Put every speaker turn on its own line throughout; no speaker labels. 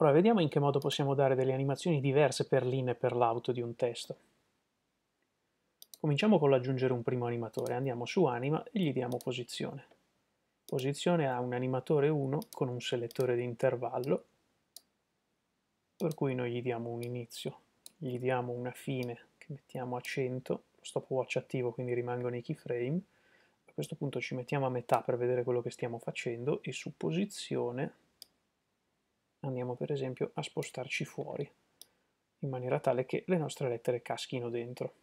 Ora vediamo in che modo possiamo dare delle animazioni diverse per l'in e per l'out di un testo. Cominciamo con l'aggiungere un primo animatore, andiamo su anima e gli diamo posizione. Posizione ha un animatore 1 con un selettore di intervallo, per cui noi gli diamo un inizio, gli diamo una fine che mettiamo a 100, lo stopwatch attivo quindi rimangono i keyframe, a questo punto ci mettiamo a metà per vedere quello che stiamo facendo e su posizione andiamo per esempio a spostarci fuori, in maniera tale che le nostre lettere caschino dentro.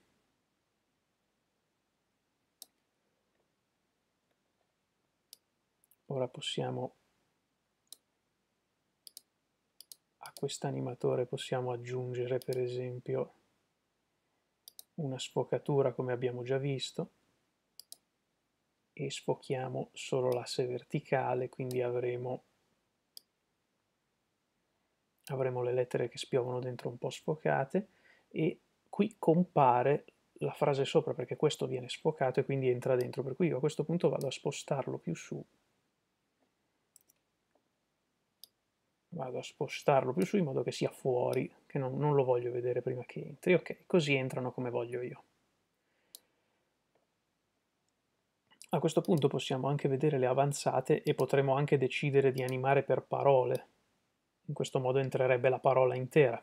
Ora possiamo, a quest'animatore possiamo aggiungere per esempio una sfocatura come abbiamo già visto, e sfochiamo solo l'asse verticale, quindi avremo avremo le lettere che spiovono dentro un po' sfocate e qui compare la frase sopra perché questo viene sfocato e quindi entra dentro, per cui io a questo punto vado a spostarlo più su, vado a spostarlo più su in modo che sia fuori, che non, non lo voglio vedere prima che entri, ok, così entrano come voglio io. A questo punto possiamo anche vedere le avanzate e potremo anche decidere di animare per parole, in questo modo entrerebbe la parola intera.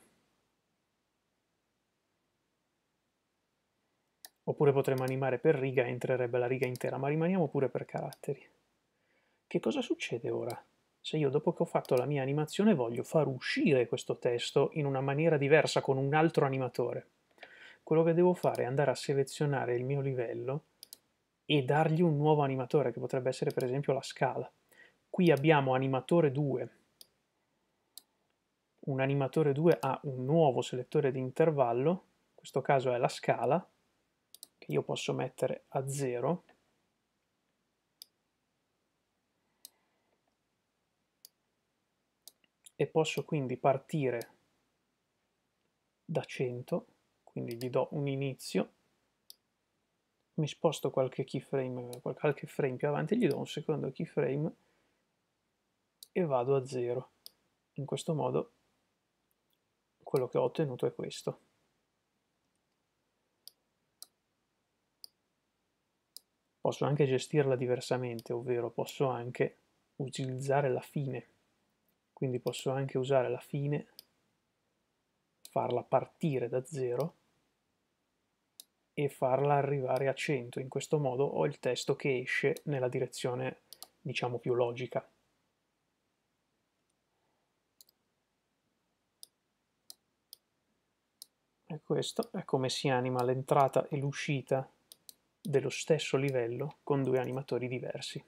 Oppure potremmo animare per riga e entrerebbe la riga intera, ma rimaniamo pure per caratteri. Che cosa succede ora? Se io dopo che ho fatto la mia animazione voglio far uscire questo testo in una maniera diversa con un altro animatore, quello che devo fare è andare a selezionare il mio livello e dargli un nuovo animatore, che potrebbe essere per esempio la scala. Qui abbiamo animatore 2, un animatore 2 ha un nuovo selettore di intervallo, in questo caso è la scala, che io posso mettere a 0, e posso quindi partire da 100, quindi gli do un inizio, mi sposto qualche keyframe, qualche frame più avanti, gli do un secondo keyframe e vado a 0. In questo modo quello che ho ottenuto è questo. Posso anche gestirla diversamente, ovvero posso anche utilizzare la fine. Quindi posso anche usare la fine, farla partire da 0 e farla arrivare a 100. In questo modo ho il testo che esce nella direzione, diciamo, più logica. e questo è come si anima l'entrata e l'uscita dello stesso livello con due animatori diversi.